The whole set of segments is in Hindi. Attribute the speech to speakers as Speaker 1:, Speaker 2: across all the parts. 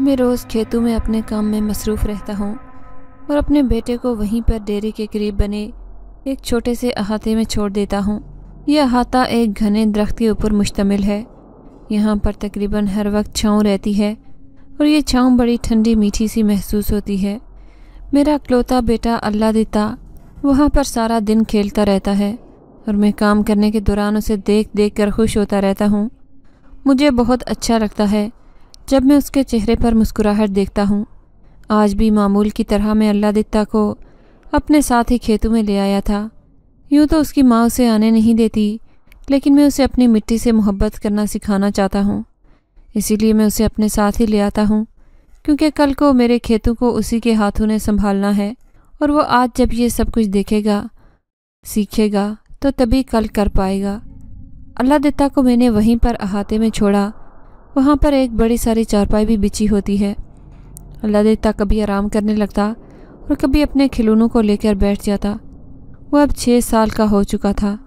Speaker 1: मैं रोज़ खेतों में अपने काम में मसरूफ़ रहता हूँ और अपने बेटे को वहीं पर डेरे के करीब बने एक छोटे से अहाते में छोड़ देता हूँ यह अहाता एक घने दरख्त के ऊपर मुश्तमिल है यहाँ पर तकरीबन हर वक्त छाँव रहती है और ये छाँव बड़ी ठंडी मीठी सी महसूस होती है मेरा अकलौता बेटा अल्लाह दिता वहाँ पर सारा दिन खेलता रहता है और मैं काम करने के दौरान उसे देख देख कर खुश होता रहता हूँ मुझे बहुत अच्छा लगता है जब मैं उसके चेहरे पर मुस्कुराहट देखता हूँ आज भी मामूल की तरह मैं अल्लाह दत्ता को अपने साथ ही खेतों में ले आया था यूँ तो उसकी माँ उसे आने नहीं देती लेकिन मैं उसे अपनी मिट्टी से मोहब्बत करना सिखाना चाहता हूँ इसीलिए मैं उसे अपने साथ ही ले आता हूँ क्योंकि कल को मेरे खेतों को उसी के हाथों ने संभालना है और वो आज जब ये सब कुछ देखेगा सीखेगा तो तभी कल कर पाएगा अल्लाह दत्ता को मैंने वहीं पर अहाते में छोड़ा वहाँ पर एक बड़ी सारी चारपाई भी बिछी होती है अल्लाह देता कभी आराम करने लगता और कभी अपने खिलौनों को लेकर बैठ जाता वह अब छः साल का हो चुका था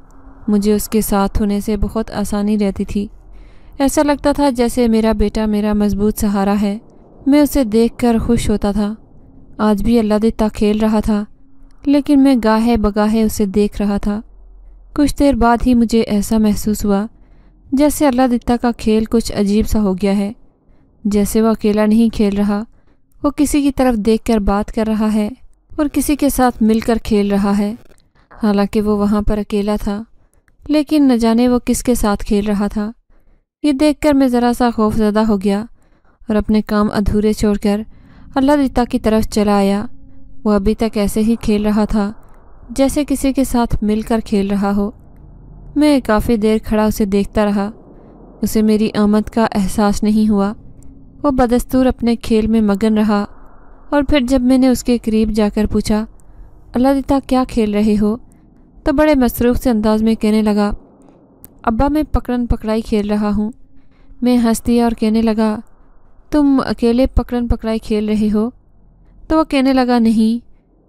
Speaker 1: मुझे उसके साथ होने से बहुत आसानी रहती थी ऐसा लगता था जैसे मेरा बेटा मेरा मजबूत सहारा है मैं उसे देखकर खुश होता था आज भी अल्लाह देता खेल रहा था लेकिन मैं गाहे बगाहे उसे देख रहा था कुछ देर बाद ही मुझे ऐसा महसूस हुआ जैसे अल्लाह दत्ता का खेल कुछ अजीब सा हो गया है जैसे वह अकेला नहीं खेल रहा वो किसी की तरफ देख कर बात कर रहा है और किसी के साथ मिलकर खेल रहा है हालांकि वो वहाँ पर अकेला था लेकिन न जाने वो किसके साथ खेल रहा था ये देखकर मैं ज़रा सा खौफजदा हो गया और अपने काम अधूरे छोड़कर अल्लाह दत्ता की तरफ चला आया वो अभी तक ऐसे ही खेल रहा था जैसे किसी के साथ मिलकर खेल रहा हो मैं काफ़ी देर खड़ा उसे देखता रहा उसे मेरी आमद का एहसास नहीं हुआ वो बदस्तूर अपने खेल में मगन रहा और फिर जब मैंने उसके करीब जाकर पूछा अल्लाह दिता क्या खेल रहे हो तो बड़े मसरूफ़ से अंदाज में कहने लगा अब्बा मैं पकड़न पकड़ाई खेल रहा हूँ मैं हंस दिया और कहने लगा तुम अकेले पकड़न पकड़ाई खेल रहे हो तो वह कहने लगा नहीं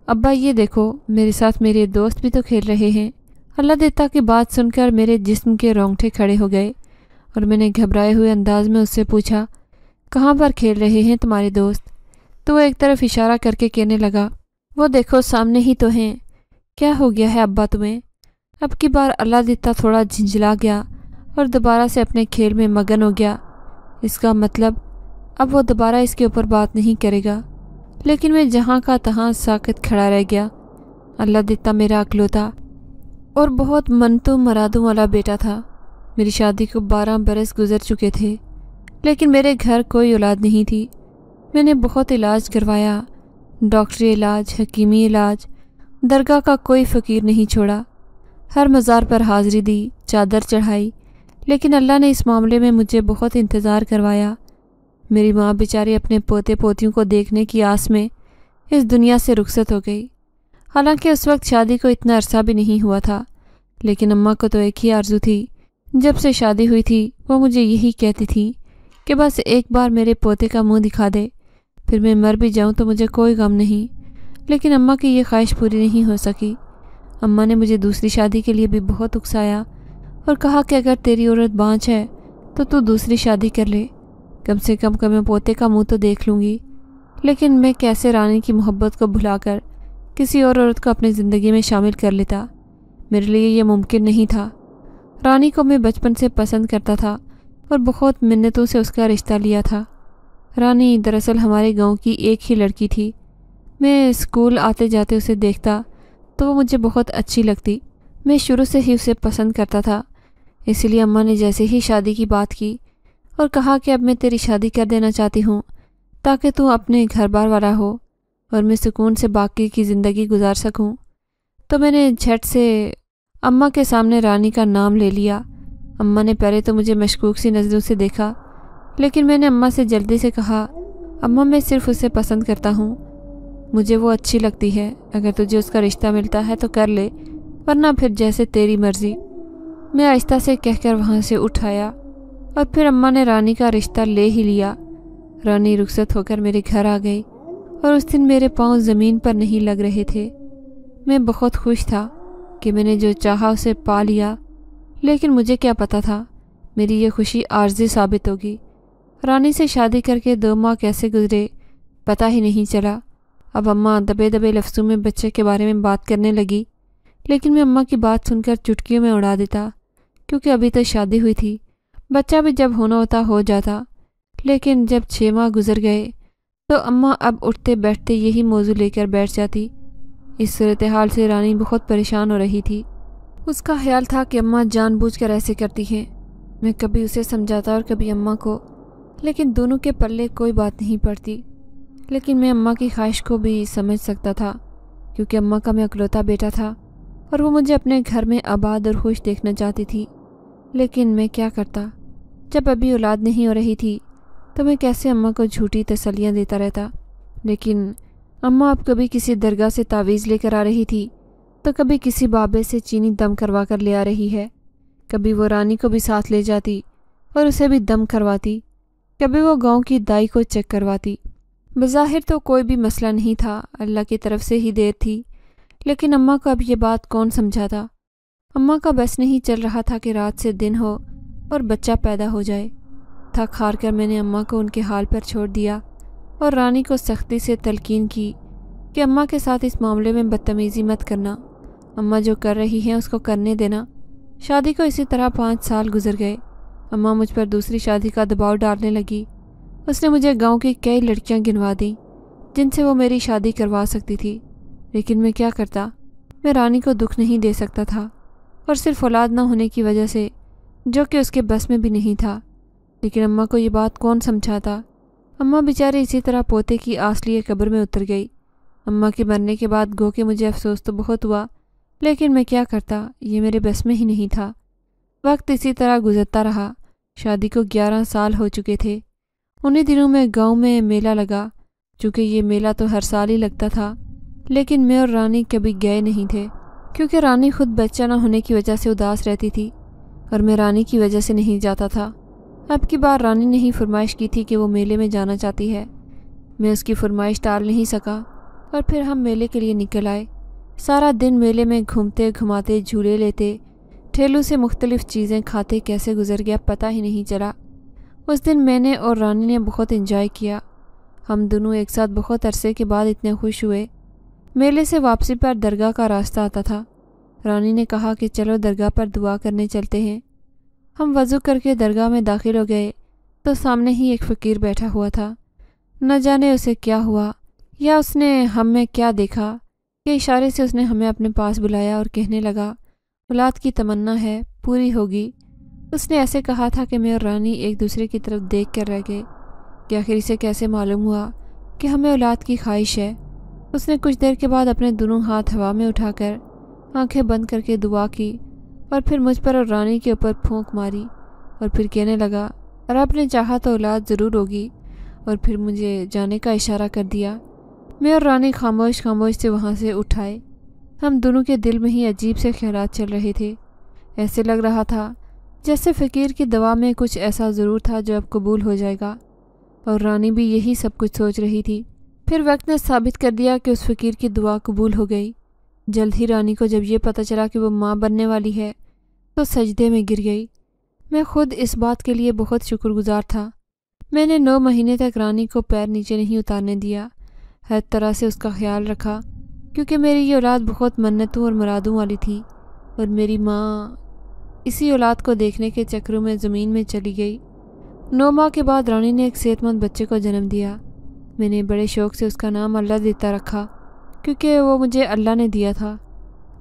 Speaker 1: अब्बा ये देखो मेरे साथ मेरे दोस्त भी तो खेल रहे हैं अल्लाह देता की बात सुनकर मेरे जिस्म के रोंगठे खड़े हो गए और मैंने घबराए हुए अंदाज में उससे पूछा कहाँ पर खेल रहे हैं तुम्हारे दोस्त तो वह एक तरफ इशारा करके कहने लगा वो देखो सामने ही तो हैं क्या हो गया है अब्बा तुम्हें अब की बार अल्लाह देता थोड़ा झिझला गया और दोबारा से अपने खेल में मगन हो गया इसका मतलब अब वो दोबारा इसके ऊपर बात नहीं करेगा लेकिन मैं जहाँ का तहाँ साकत खड़ा रह गया अल्लाह देता मेरा अकलौता और बहुत मन तो मरादों वाला बेटा था मेरी शादी को बारह बरस गुजर चुके थे लेकिन मेरे घर कोई औलाद नहीं थी मैंने बहुत इलाज करवाया डॉक्टरी इलाज हकीमी इलाज दरगाह का कोई फ़कीर नहीं छोड़ा हर मज़ार पर हाज़िरी दी चादर चढ़ाई लेकिन अल्लाह ने इस मामले में मुझे बहुत इंतज़ार करवाया मेरी माँ बेचारी अपने पोते पोतियों को देखने की आस में इस दुनिया से रुखसत हो गई हालांकि उस वक्त शादी को इतना अरसा भी नहीं हुआ था लेकिन अम्मा को तो एक ही आरजू थी जब से शादी हुई थी वो मुझे यही कहती थी कि बस एक बार मेरे पोते का मुंह दिखा दे फिर मैं मर भी जाऊं तो मुझे कोई गम नहीं लेकिन अम्मा की ये ख्वाहिश पूरी नहीं हो सकी अम्मा ने मुझे दूसरी शादी के लिए भी बहुत उकसाया और कहा कि अगर तेरी औरत बाँच है तो तू दूसरी शादी कर ले कम से कम कम पोते का मुँह तो देख लूँगी लेकिन मैं कैसे रानी की मोहब्बत को भुलाकर किसी और औरत को अपनी ज़िंदगी में शामिल कर लेता मेरे लिए यह मुमकिन नहीं था रानी को मैं बचपन से पसंद करता था और बहुत मिन्नतों से उसका रिश्ता लिया था रानी दरअसल हमारे गांव की एक ही लड़की थी मैं स्कूल आते जाते उसे देखता तो वो मुझे बहुत अच्छी लगती मैं शुरू से ही उसे पसंद करता था इसलिए अम्मा ने जैसे ही शादी की बात की और कहा कि अब मैं तेरी शादी कर देना चाहती हूँ ताकि तू अपने घर बार वाला हो और मैं सुकून से बाकी की ज़िंदगी गुजार सकूं। तो मैंने झट से अम्मा के सामने रानी का नाम ले लिया अम्मा ने पहले तो मुझे मशकूक सी नज़रों से देखा लेकिन मैंने अम्मा से जल्दी से कहा अम्मा मैं सिर्फ उसे पसंद करता हूँ मुझे वो अच्छी लगती है अगर तुझे उसका रिश्ता मिलता है तो कर ले वरना फिर जैसे तेरी मर्ज़ी मैं आहिस्ता से कहकर वहाँ से उठाया और फिर अम्मा ने रानी का रिश्ता ले ही लिया रानी रुखसत होकर मेरे घर आ गई और उस दिन मेरे पांव ज़मीन पर नहीं लग रहे थे मैं बहुत खुश था कि मैंने जो चाहा उसे पा लिया लेकिन मुझे क्या पता था मेरी ये खुशी आर्जी साबित होगी रानी से शादी करके दो माह कैसे गुजरे पता ही नहीं चला अब अम्मा दबे दबे लफ्सों में बच्चे के बारे में बात करने लगी लेकिन मैं अम्मा की बात सुनकर चुटकियों में उड़ा देता क्योंकि अभी तो शादी हुई थी बच्चा भी जब होना होता हो जाता लेकिन जब छः माह गुजर गए तो अम्मा अब उठते बैठते यही मौजू लेकर बैठ जाती इस सूरत हाल से रानी बहुत परेशान हो रही थी उसका ख्याल था कि अम्मा जानबूझकर ऐसे करती हैं मैं कभी उसे समझाता और कभी अम्मा को लेकिन दोनों के पल्ले कोई बात नहीं पड़ती लेकिन मैं अम्मा की ख्वाहिश को भी समझ सकता था क्योंकि अम्मा का मैं अकलौता बेटा था और वो मुझे अपने घर में आबाद और खुश देखना चाहती थी लेकिन मैं क्या करता जब अभी औलाद नहीं हो रही थी तो मैं कैसे अम्मा को झूठी तसलियाँ देता रहता लेकिन अम्मा अब कभी किसी दरगाह से तावीज़ लेकर आ रही थी तो कभी किसी बाबे से चीनी दम करवा कर ले आ रही है कभी वो रानी को भी साथ ले जाती और उसे भी दम करवाती कभी वो गांव की दाई को चेक करवाती बज़ाहिर तो कोई भी मसला नहीं था अल्लाह की तरफ से ही देर थी लेकिन अम्मा को अब ये बात कौन समझाता अम्मा का बस नहीं चल रहा था कि रात से दिन हो और बच्चा पैदा हो जाए थक हार कर मैंने अम्मा को उनके हाल पर छोड़ दिया और रानी को सख्ती से तलकिन की कि अम्मा के साथ इस मामले में बदतमीज़ी मत करना अम्मा जो कर रही हैं उसको करने देना शादी को इसी तरह पाँच साल गुजर गए अम्मा मुझ पर दूसरी शादी का दबाव डालने लगी उसने मुझे गांव की कई लड़कियां गिनवा दी जिनसे वो मेरी शादी करवा सकती थी लेकिन मैं क्या करता मैं रानी को दुख नहीं दे सकता था और सिर्फ औलाद न होने की वजह से जो कि उसके बस में भी नहीं था लेकिन अम्मा को ये बात कौन समझाता अम्मा बेचारे इसी तरह पोते की आस लिए कब्र में उतर गई अम्मा के मरने के बाद गो के मुझे अफसोस तो बहुत हुआ लेकिन मैं क्या करता ये मेरे बस में ही नहीं था वक्त इसी तरह गुजरता रहा शादी को ग्यारह साल हो चुके थे उन्हीं दिनों में गांव में मेला लगा चूँकि ये मेला तो हर साल ही लगता था लेकिन मैं और रानी कभी गए नहीं थे क्योंकि रानी खुद बच्चा ना होने की वजह से उदास रहती थी और मैं रानी की वजह से नहीं जाता था अब की बार रानी ने ही फरमाइश की थी कि वो मेले में जाना चाहती है मैं उसकी फरमाइश टाल नहीं सका और फिर हम मेले के लिए निकल आए सारा दिन मेले में घूमते घुमाते झूले लेते ठेलों से मुख्तलिफ चीज़ें खाते कैसे गुजर गया पता ही नहीं चला उस दिन मैंने और रानी ने बहुत इंजॉय किया हम दोनों एक साथ बहुत अरसे के बाद इतने खुश हुए मेले से वापसी पर दरगाह का रास्ता आता था रानी ने कहा कि चलो दरगाह पर दुआ करने चलते हैं हम वज़ू करके दरगाह में दाखिल हो गए तो सामने ही एक फ़कीर बैठा हुआ था न जाने उसे क्या हुआ या उसने हम में क्या देखा कि इशारे से उसने हमें अपने पास बुलाया और कहने लगा औलाद की तमन्ना है पूरी होगी उसने ऐसे कहा था कि मैं और रानी एक दूसरे की तरफ देख कर रह गए कि आखिर इसे कैसे मालूम हुआ कि हमें औलाद की ख्वाहिश है उसने कुछ देर के बाद अपने दोनों हाथ हवा में उठाकर आंखें बंद करके दुआ की और फिर मुझ पर और रानी के ऊपर फूंक मारी और फिर कहने लगा और आपने चाहा तो औलाद ज़रूर होगी और फिर मुझे जाने का इशारा कर दिया मैं और रानी खामोश खामोश से वहाँ से उठाए हम दोनों के दिल में ही अजीब से ख्याल चल रहे थे ऐसे लग रहा था जैसे फ़कीर की दवा में कुछ ऐसा ज़रूर था जो अब कबूल हो जाएगा और रानी भी यही सब कुछ सोच रही थी फिर वक्त ने साबित कर दिया कि उस फ़कीर की दुआ कबूल हो गई जल्द ही रानी को जब यह पता चला कि वो माँ बनने वाली है तो सजदे में गिर गई मैं खुद इस बात के लिए बहुत शुक्रगुजार था मैंने नौ महीने तक रानी को पैर नीचे नहीं उतारने दिया हर तरह से उसका ख्याल रखा क्योंकि मेरी ये औलाद बहुत मन्नतों और मुरादों वाली थी और मेरी माँ इसी औलाद को देखने के चक्रों में ज़मीन में चली गई नौ माह के बाद रानी ने एक सेहतमंद बच्चे को जन्म दिया मैंने बड़े शौक से उसका नाम अल्लाह देता रखा क्योंकि वो मुझे अल्लाह ने दिया था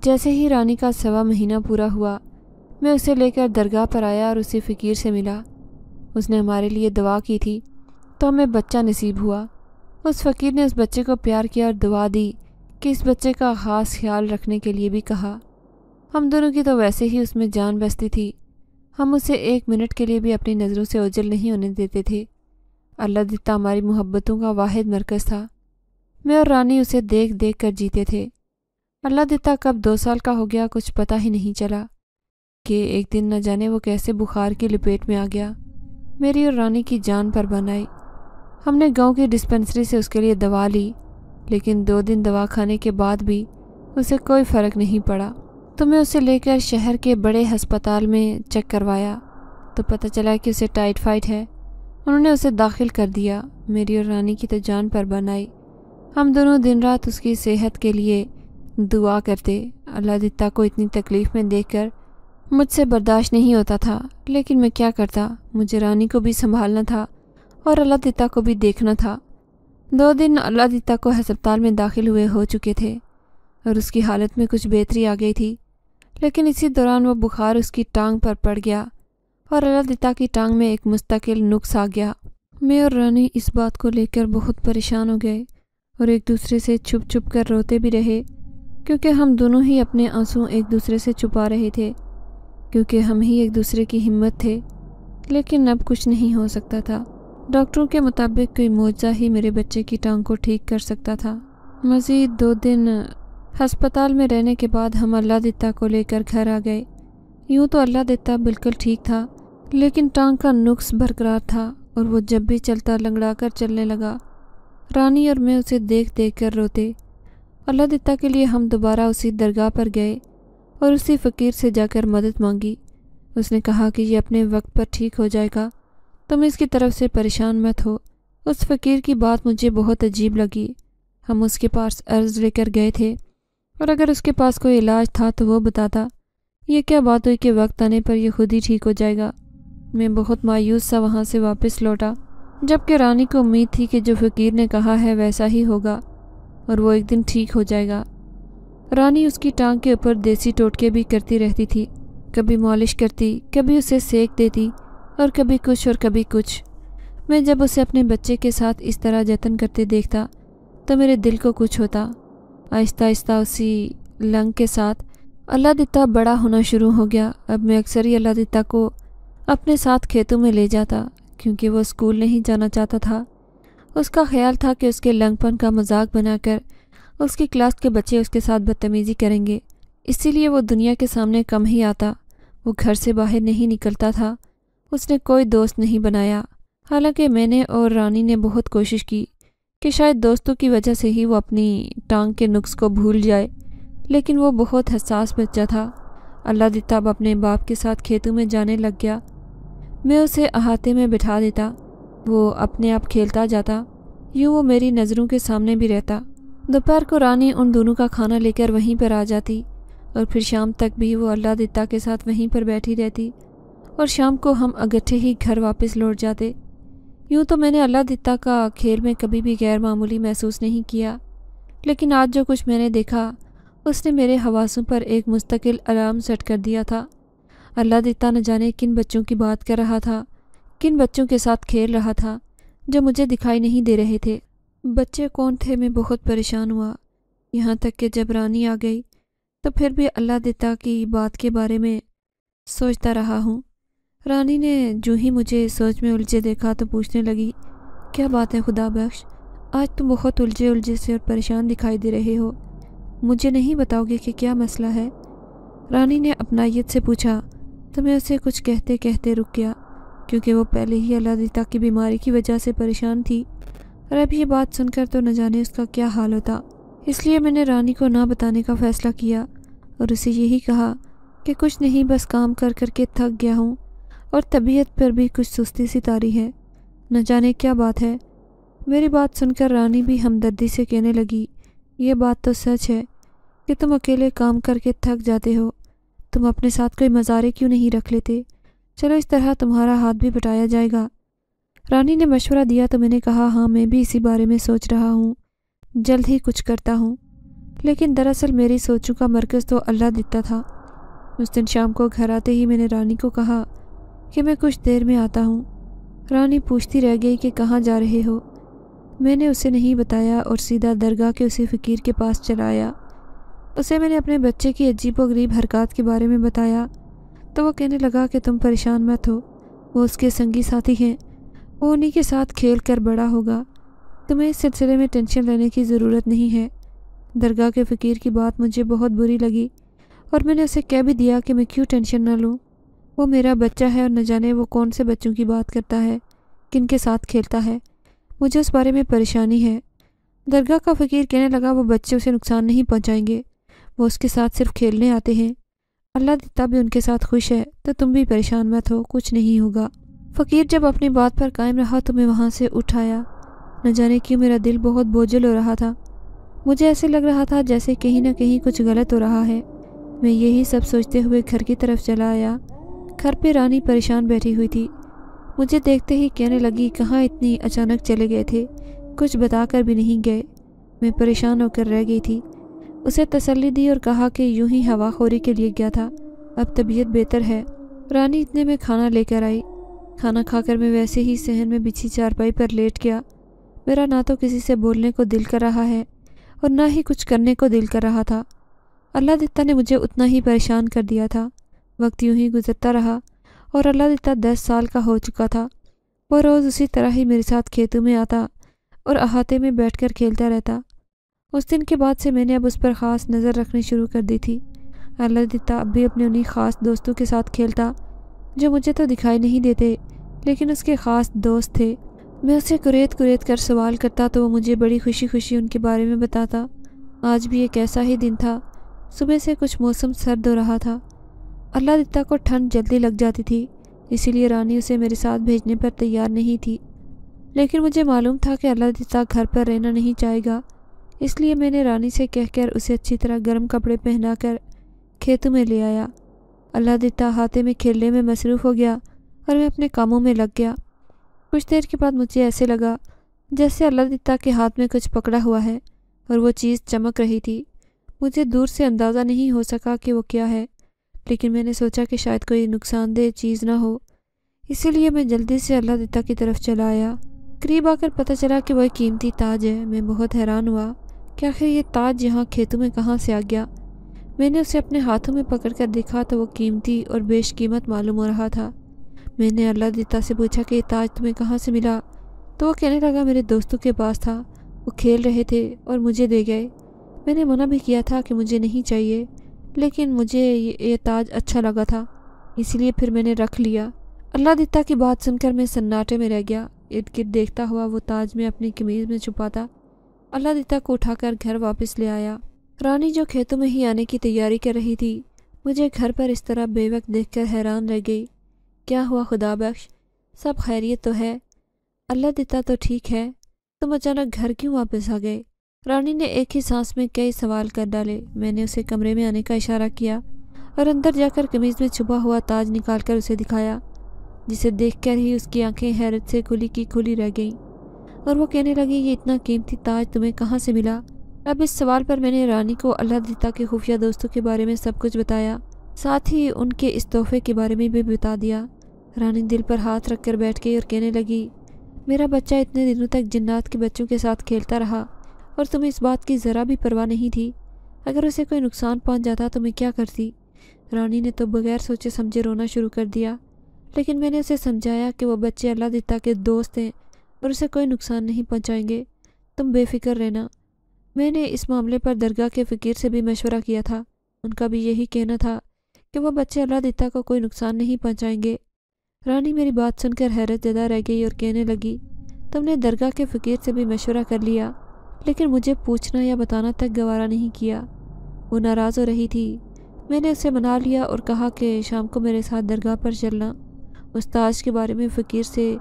Speaker 1: जैसे ही रानी का सवा महीना पूरा हुआ मैं उसे लेकर दरगाह पर आया और उसी फ़कीर से मिला उसने हमारे लिए दुआ की थी तो हमें बच्चा नसीब हुआ उस फ़कीर ने उस बच्चे को प्यार किया और दुआ दी कि इस बच्चे का ख़ास ख्याल रखने के लिए भी कहा हम दोनों की तो वैसे ही उसमें जान बसती थी हम उसे एक मिनट के लिए भी अपनी नज़रों से ओझल नहीं होने देते थे अल्लाह दिता हमारी मोहब्बतों का वाद मरकज़ था मैं और रानी उसे देख देख कर जीते थे अल्लाह दिता कब दो साल का हो गया कुछ पता ही नहीं चला कि एक दिन न जाने वो कैसे बुखार की लपेट में आ गया मेरी और रानी की जान पर बन आई हमने गांव की डिस्पेंसरी से उसके लिए दवा ली लेकिन दो दिन दवा खाने के बाद भी उसे कोई फ़र्क नहीं पड़ा तो मैं उसे लेकर शहर के बड़े हस्पताल में चेक करवाया तो पता चला कि उसे टाइट फाइट है उन्होंने उसे दाखिल कर दिया मेरी और रानी की तो जान पर बनाई हम दोनों दिन रात उसकी सेहत के लिए दुआ करते अल्लाह दत्ता को इतनी तकलीफ़ में देखकर मुझसे बर्दाश्त नहीं होता था लेकिन मैं क्या करता मुझे रानी को भी संभालना था और अल्लाह दत्ता को भी देखना था दो दिन अल्लाह दिता को हस्पताल में दाखिल हुए हो चुके थे और उसकी हालत में कुछ बेहतरी आ गई थी लेकिन इसी दौरान वह बुखार उसकी टांग पर पड़ गया और अल्लाह दत्ता की टांग में एक मुस्तकिल नुक्स आ गया मैं और रानी इस बात को लेकर बहुत परेशान हो गए और एक दूसरे से छुप छुप कर रोते भी रहे क्योंकि हम दोनों ही अपने आंसू एक दूसरे से छुपा रहे थे क्योंकि हम ही एक दूसरे की हिम्मत थे लेकिन अब कुछ नहीं हो सकता था डॉक्टरों के मुताबिक कोई मोजा ही मेरे बच्चे की टांग को ठीक कर सकता था मज़ीद दो दिन हस्पताल में रहने के बाद हम अल्लाह दत्ता को लेकर घर आ गए यूँ तो अल्लाह दत्ता बिल्कुल ठीक था लेकिन टांग का नुक्स बरकरार था और वो जब भी चलता लंगड़ा कर चलने लगा रानी और मैं उसे देख देख कर रोते अल्लाह दत्ता के लिए हम दोबारा उसी दरगाह पर गए और उसी फ़कीर से जाकर मदद मांगी उसने कहा कि यह अपने वक्त पर ठीक हो जाएगा तुम इसकी तरफ से परेशान मत हो उस फ़कीर की बात मुझे बहुत अजीब लगी हम उसके पास अर्ज़ लेकर गए थे और अगर उसके पास कोई इलाज था तो वो बताता यह क्या बात हुई कि वक्त आने पर यह खुद ही ठीक हो जाएगा मैं बहुत मायूस सा वहाँ से वापस लौटा जबकि रानी को उम्मीद थी कि जो फ़कीर ने कहा है वैसा ही होगा और वो एक दिन ठीक हो जाएगा रानी उसकी टांग के ऊपर देसी टोटके भी करती रहती थी कभी मालिश करती कभी उसे सेक देती और कभी कुछ और कभी कुछ मैं जब उसे अपने बच्चे के साथ इस तरह जतन करते देखता तो मेरे दिल को कुछ होता आहिस्ता आहिस्ता उसी लंग के साथ अल्लाह दिता बड़ा होना शुरू हो गया अब मैं अक्सर ही अल्लाह दिता को अपने साथ खेतों में ले जाता क्योंकि वो स्कूल नहीं जाना चाहता था उसका ख्याल था कि उसके लंगपन का मजाक बनाकर उसकी क्लास के बच्चे उसके साथ बदतमीज़ी करेंगे इसीलिए वो दुनिया के सामने कम ही आता वो घर से बाहर नहीं निकलता था उसने कोई दोस्त नहीं बनाया हालांकि मैंने और रानी ने बहुत कोशिश की कि शायद दोस्तों की वजह से ही वो अपनी टांग के नुक्स को भूल जाए लेकिन वो बहुत हसास बच्चा था अल्लाह दिताब अपने बाप के साथ खेतों में जाने लग गया मैं उसे अहाते में बिठा देता वो अपने आप खेलता जाता यूँ वो मेरी नज़रों के सामने भी रहता दोपहर को रानी उन दोनों का खाना लेकर वहीं पर आ जाती और फिर शाम तक भी वो अल्लाह दत्ता के साथ वहीं पर बैठी रहती और शाम को हम अगट्ठे ही घर वापस लौट जाते यूँ तो मैंने अल्लाह दत्ता का खेल में कभी भी गैर मामूली महसूस नहीं किया लेकिन आज जो कुछ मैंने देखा उसने मेरे हवासों पर एक मुस्तकिल सेट कर दिया था अल्लाह दिता न जाने किन बच्चों की बात कर रहा था किन बच्चों के साथ खेल रहा था जो मुझे दिखाई नहीं दे रहे थे बच्चे कौन थे मैं बहुत परेशान हुआ यहाँ तक कि जब रानी आ गई तो फिर भी अल्लाह दिता की बात के बारे में सोचता रहा हूँ रानी ने जो ही मुझे सोच में उलझे देखा तो पूछने लगी क्या बात है खुदा बख्श आज तुम बहुत उलझे उलझे से और परेशान दिखाई दे रहे हो मुझे नहीं बताओगे कि क्या मसला है रानी ने अपनायत से पूछा तो मैं उसे कुछ कहते कहते रुक गया क्योंकि वो पहले ही अलादीता की बीमारी की वजह से परेशान थी और अब ये बात सुनकर तो न जाने उसका क्या हाल होता इसलिए मैंने रानी को ना बताने का फ़ैसला किया और उसे यही कहा कि कुछ नहीं बस काम कर कर के थक गया हूँ और तबीयत पर भी कुछ सुस्ती सी तारी है न जाने क्या बात है मेरी बात सुनकर रानी भी हमदर्दी से कहने लगी ये बात तो सच है कि तुम अकेले काम करके थक जाते हो तुम अपने साथ कोई मज़ारे क्यों नहीं रख लेते चलो इस तरह तुम्हारा हाथ भी बटाया जाएगा रानी ने मशवरा दिया तो मैंने कहा हाँ मैं भी इसी बारे में सोच रहा हूँ जल्द ही कुछ करता हूँ लेकिन दरअसल मेरी सोचों का मरकज़ तो अल्लाह दिखता था उस दिन शाम को घर आते ही मैंने रानी को कहा कि मैं कुछ देर में आता हूँ रानी पूछती रह गई कि कहाँ जा रहे हो मैंने उसे नहीं बताया और सीधा दरगाह के उसी फ़कीर के पास चलाया उसे मैंने अपने बच्चे की अजीबोगरीब हरकत के बारे में बताया तो वो कहने लगा कि तुम परेशान मत हो वो उसके संगी साथी हैं वो उन्हीं के साथ खेल कर बड़ा होगा तुम्हें इस सिलसिले में टेंशन लेने की ज़रूरत नहीं है दरगाह के फ़कीर की बात मुझे बहुत बुरी लगी और मैंने उसे कह भी दिया कि मैं क्यों टेंशन ना लूँ वो मेरा बच्चा है और न जाने वो कौन से बच्चों की बात करता है किन के साथ खेलता है मुझे उस बारे में परेशानी है दरगाह का फ़कीर कहने लगा वो बच्चे उसे नुकसान नहीं पहुँचाएंगे वो उसके साथ सिर्फ खेलने आते हैं अल्लाह दिता भी उनके साथ खुश है तो तुम भी परेशान मत हो कुछ नहीं होगा फ़कीर जब अपनी बात पर कायम रहा तो मैं वहाँ से उठाया न जाने क्यों मेरा दिल बहुत बोझल हो रहा था मुझे ऐसे लग रहा था जैसे कहीं ना कहीं कुछ गलत हो रहा है मैं यही सब सोचते हुए घर की तरफ चला आया घर पर रानी परेशान बैठी हुई थी मुझे देखते ही कहने लगी कहाँ इतनी अचानक चले गए थे कुछ बताकर भी नहीं गए मैं परेशान होकर रह गई थी उसे तसल्ली दी और कहा कि यूं ही हवाखोरी के लिए गया था अब तबीयत बेहतर है रानी इतने में खाना लेकर आई खाना खाकर मैं वैसे ही सहन में बिछी चारपाई पर लेट गया मेरा ना तो किसी से बोलने को दिल कर रहा है और ना ही कुछ करने को दिल कर रहा था अल्लाह दत्ता ने मुझे उतना ही परेशान कर दिया था वक्त यूं ही गुजरता रहा और अल्लाह दत्ता दस साल का हो चुका था वह रोज़ उसी तरह ही मेरे साथ खेतों में आता और अहाते में बैठकर खेलता रहता उस दिन के बाद से मैंने अब उस पर ख़ास नज़र रखनी शुरू कर दी थी अल्लाह अब भी अपने उन्हीं ख़ास दोस्तों के साथ खेलता जो मुझे तो दिखाई नहीं देते लेकिन उसके ख़ास दोस्त थे मैं उसे कुरेद कुरेद कर सवाल करता तो वो मुझे बड़ी खुशी खुशी उनके बारे में बताता आज भी एक ऐसा ही दिन था सुबह से कुछ मौसम सर्द हो रहा था अल्लाह दित्ता को ठंड जल्दी लग जाती थी इसीलिए रानी उसे मेरे साथ भेजने पर तैयार नहीं थी लेकिन मुझे मालूम था कि अल्लाह दित्ता घर पर रहना नहीं चाहेगा इसलिए मैंने रानी से कहकर उसे अच्छी तरह गर्म कपड़े पहनाकर खेतों में ले आया अल्लाह दिता हाथे में खेलने में मसरूफ़ हो गया और मैं अपने कामों में लग गया कुछ देर के बाद मुझे ऐसे लगा जैसे अल्लाह दिता के हाथ में कुछ पकड़ा हुआ है और वो चीज़ चमक रही थी मुझे दूर से अंदाज़ा नहीं हो सका कि वो क्या है लेकिन मैंने सोचा कि शायद कोई नुकसानदेह चीज़ ना हो इसीलिए मैं जल्दी से अल्लाह दिता की तरफ चला आया करीब आकर पता चला कि वह कीमती ताज है मैं बहुत हैरान हुआ क्या आखिर ये ताज यहाँ खेतों में कहाँ से आ गया मैंने उसे अपने हाथों में पकड़कर देखा तो वो कीमती और बेशकीमत मालूम हो रहा था मैंने अल्लाह दिता से पूछा कि ये ताज तुम्हें कहाँ से मिला तो वो कहने लगा मेरे दोस्तों के पास था वो खेल रहे थे और मुझे दे गए मैंने मना भी किया था कि मुझे नहीं चाहिए लेकिन मुझे ये, ये ताज अच्छा लगा था इसलिए फिर मैंने रख लिया अल्लाह दिता की बात सुनकर मैं सन्नाटे में रह गया इर्द गिर्द देखता हुआ वो ताज में अपनी कमीज़ में छुपाता अल्लादिता को उठाकर घर वापस ले आया रानी जो खेतों में ही आने की तैयारी कर रही थी मुझे घर पर इस तरह देख देखकर हैरान रह गई क्या हुआ खुदा बख्श सब खैरियत तो है अल्लाह दिता तो ठीक है तुम अचानक घर क्यों वापस आ गए रानी ने एक ही सांस में कई सवाल कर डाले मैंने उसे कमरे में आने का इशारा किया और अंदर जाकर कमीज में छुपा हुआ ताज निकाल कर उसे दिखाया जिसे देखकर ही उसकी आंखें हैरत से खुली की खुली रह गईं और वो कहने लगी ये इतना कीमती ताज तुम्हें कहाँ से मिला अब इस सवाल पर मैंने रानी को अल्लाह दिता के खुफिया दोस्तों के बारे में सब कुछ बताया साथ ही उनके इस तोहफे के बारे में भी बता दिया रानी दिल पर हाथ रख कर बैठ गई और कहने लगी मेरा बच्चा इतने दिनों तक जन्नात के बच्चों के साथ खेलता रहा और तुम्हें इस बात की ज़रा भी परवाह नहीं थी अगर उसे कोई नुकसान पहुँच जाता तो मैं क्या करती रानी ने तो बगैर सोचे समझे रोना शुरू कर दिया लेकिन मैंने उसे समझाया कि वह बच्चे अल्लाह दिता के दोस्त हैं और उसे कोई नुकसान नहीं पहुंचाएंगे तुम बेफिक्र रहना मैंने इस मामले पर दरगाह के फ़कीर से भी मशवरा किया था उनका भी यही कहना था कि वह बच्चे अल्लादिता को कोई नुकसान नहीं पहुँचाएंगे रानी मेरी बात सुनकर हैरत ज़दा रह गई और कहने लगी तुमने दरगाह के फ़कीर से भी मशवरा कर लिया लेकिन मुझे पूछना या बताना तक गवारा नहीं किया वो नाराज़ हो रही थी मैंने उसे मना लिया और कहा कि शाम को मेरे साथ दरगाह पर चलना उस ताज के बारे में फ़कीर से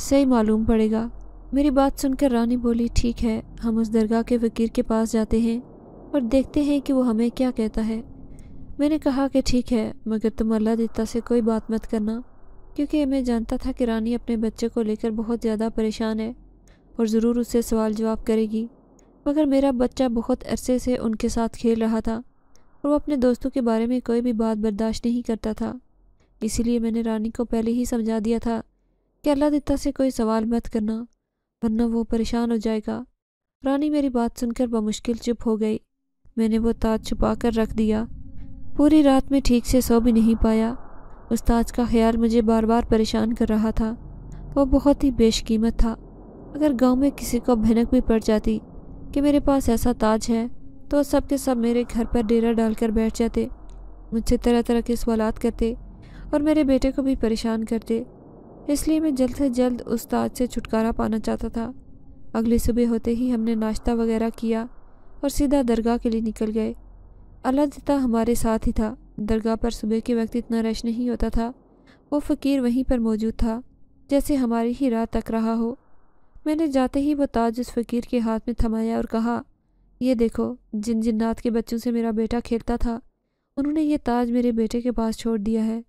Speaker 1: सही मालूम पड़ेगा मेरी बात सुनकर रानी बोली ठीक है हम उस दरगाह के वकीर के पास जाते हैं और देखते हैं कि वो हमें क्या कहता है मैंने कहा कि ठीक है मगर तुम अल्लाह दत्ता से कोई बात मत करना क्योंकि मैं जानता था कि रानी अपने बच्चे को लेकर बहुत ज़्यादा परेशान है और ज़रूर उससे सवाल जवाब करेगी मगर मेरा बच्चा बहुत अरसे से उनके साथ खेल रहा था और वो अपने दोस्तों के बारे में कोई भी बात बर्दाश्त नहीं करता था इसीलिए मैंने रानी को पहले ही समझा दिया था कि अल्लाह दत्ता से कोई सवाल मत करना वरना वो परेशान हो जाएगा रानी मेरी बात सुनकर बमुश्किल चुप हो गई मैंने वो ताज छुपा कर रख दिया पूरी रात में ठीक से सो भी नहीं पाया उस ताज का ख्याल मुझे बार बार परेशान कर रहा था वो बहुत ही बेशकीमत था अगर गांव में किसी को भनक भी पड़ जाती कि मेरे पास ऐसा ताज है तो सब के सब मेरे घर पर डेरा डालकर बैठ जाते मुझसे तरह तरह के सवाल करते और मेरे बेटे को भी परेशान करते इसलिए मैं जल्द से जल्द उस्ताद से छुटकारा पाना चाहता था अगली सुबह होते ही हमने नाश्ता वगैरह किया और सीधा दरगाह के लिए निकल गए अल्लाह हमारे साथ ही था दरगाह पर सुबह के वक्त इतना रश नहीं होता था वो फ़कीर वहीं पर मौजूद था जैसे हमारी ही राह तक रहा हो मैंने जाते ही वो ताज उस फ़कीर के हाथ में थमाया और कहा ये देखो जिन जिन्नात के बच्चों से मेरा बेटा खेलता था उन्होंने ये ताज मेरे बेटे के पास छोड़ दिया है